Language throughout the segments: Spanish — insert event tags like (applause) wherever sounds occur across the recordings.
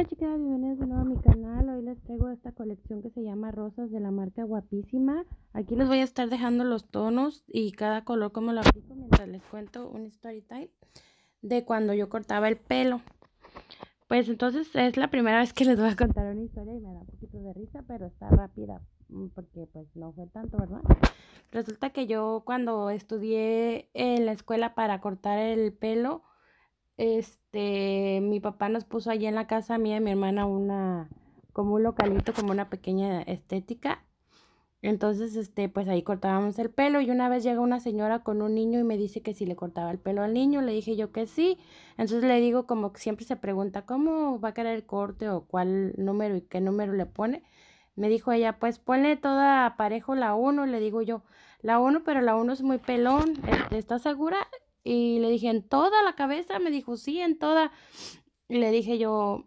Hola chicas, bienvenidos de nuevo a mi canal. Hoy les traigo esta colección que se llama Rosas de la marca Guapísima. Aquí les voy a estar dejando los tonos y cada color como lo aplico mientras les cuento un story time de cuando yo cortaba el pelo. Pues entonces es la primera vez que les voy a contar una historia y me da un poquito de risa, pero está rápida mm, porque pues no fue tanto, ¿verdad? Resulta que yo cuando estudié en la escuela para cortar el pelo, este, mi papá nos puso allí en la casa mía y mi hermana una, como un localito, como una pequeña estética. Entonces, este, pues ahí cortábamos el pelo y una vez llega una señora con un niño y me dice que si le cortaba el pelo al niño, le dije yo que sí. Entonces le digo como que siempre se pregunta cómo va a quedar el corte o cuál número y qué número le pone. Me dijo ella, pues ponle toda parejo la 1, le digo yo, la 1, pero la 1 es muy pelón, este, ¿estás segura? Y le dije, ¿en toda la cabeza? Me dijo, sí, en toda. Y le dije yo,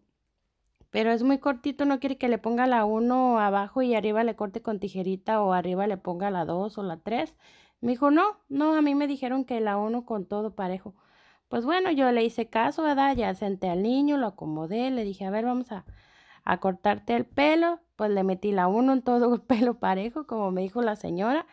pero es muy cortito, no quiere que le ponga la uno abajo y arriba le corte con tijerita o arriba le ponga la dos o la tres? Me dijo, no, no, a mí me dijeron que la uno con todo parejo. Pues bueno, yo le hice caso, ¿verdad? Ya senté al niño, lo acomodé, le dije, a ver, vamos a, cortarte el pelo. Pues le metí la uno en todo el (laughs) pelo parejo, como me dijo la señora.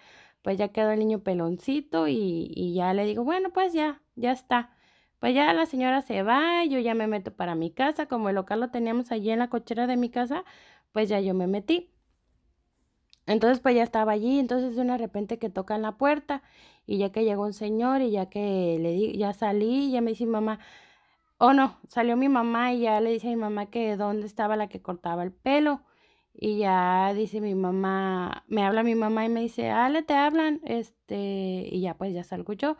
Pues ya quedó el niño peloncito y, ya le digo, bueno, pues ya, ya está. Pues ya la señora se va, yo ya me meto para mi casa, como el local lo teníamos allí en la cochera de mi casa, pues ya yo me metí. Entonces pues ya estaba allí, entonces de una repente que tocan la puerta y ya que llegó un señor y ya que le di, ya salí, ya me dice mi mamá, oh no, salió mi mamá y ya le dice a mi mamá que dónde estaba la que cortaba el pelo. Y ya dice mi mamá, me habla mi mamá y me dice, Ale, te hablan, este, y ya pues ya salgo yo.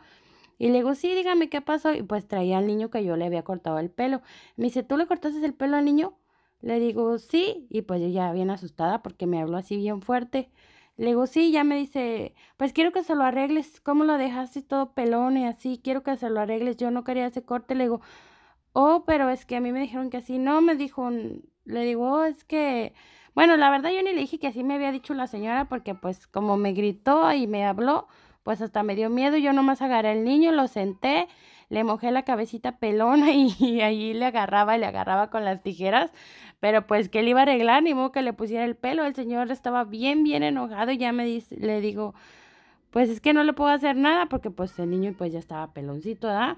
Y le digo, sí, dígame qué pasó. Y pues traía al niño que yo le había cortado el pelo. Me dice, ¿tú le cortaste el pelo al niño? Le digo, sí. Y pues yo ya bien asustada porque me habló así bien fuerte. Le digo, sí, ya me dice, pues quiero que se lo arregles. ¿Cómo lo dejaste todo pelón y así? Quiero que se lo arregles. Yo no quería ese corte. Le digo, oh, pero es que a mí me dijeron que así. No, me dijo, le digo, oh, es que, bueno, la verdad yo ni le dije que así me había dicho la señora porque pues como me gritó y me habló, pues hasta me dio miedo. Yo nomás agarré al niño, lo senté, le mojé la cabecita pelona (laughs) y, ahí allí le agarraba y le agarraba con las tijeras. Pero pues que él iba a arreglar, ni modo que le pusiera el pelo. El señor estaba bien, bien enojado y ya me dice, le digo, pues es que no le puedo hacer nada porque pues el niño pues ya estaba peloncito, ¿verdad?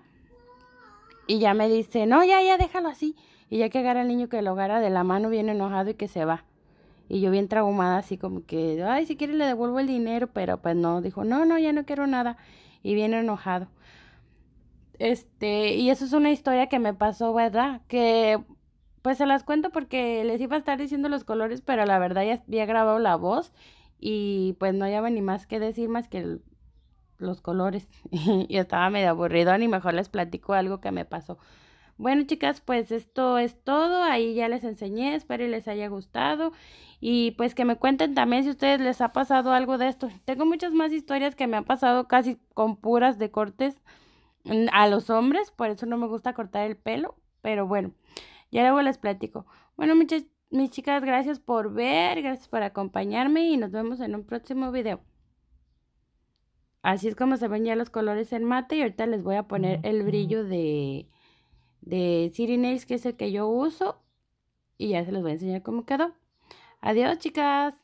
Y ya me dice, no, ya, ya, déjalo así. Y ya que agarra el niño que lo agarra de la mano, viene enojado y que se va. Y yo bien traumada, así como que, ay, si quiere le devuelvo el dinero, pero pues no, dijo, no, no, ya no quiero nada. Y viene enojado. Este, y eso es una historia que me pasó, ¿verdad? Que pues se las cuento porque les iba a estar diciendo los colores, pero la verdad ya había grabado la voz y pues no había ni más que decir más que el, los colores (laughs) y estaba medio aburrido, ni mejor les platico algo que me pasó. Bueno, chicas, pues esto es todo. Ahí ya les enseñé. Espero les haya gustado. Y pues que me cuenten también si a ustedes les ha pasado algo de esto. Tengo muchas más historias que me han pasado casi con puras de cortes mm, a los hombres. Por eso no me gusta cortar el pelo. Pero bueno, ya luego les platico. Bueno, muchas, mis chicas, gracias por ver. Gracias por acompañarme. Y nos vemos en un próximo video así es como se ven ya los colores en mate y ahorita les voy a poner el brillo de, de City Nails, que es el que yo uso y ya se los voy a enseñar cómo quedó. Adiós chicas.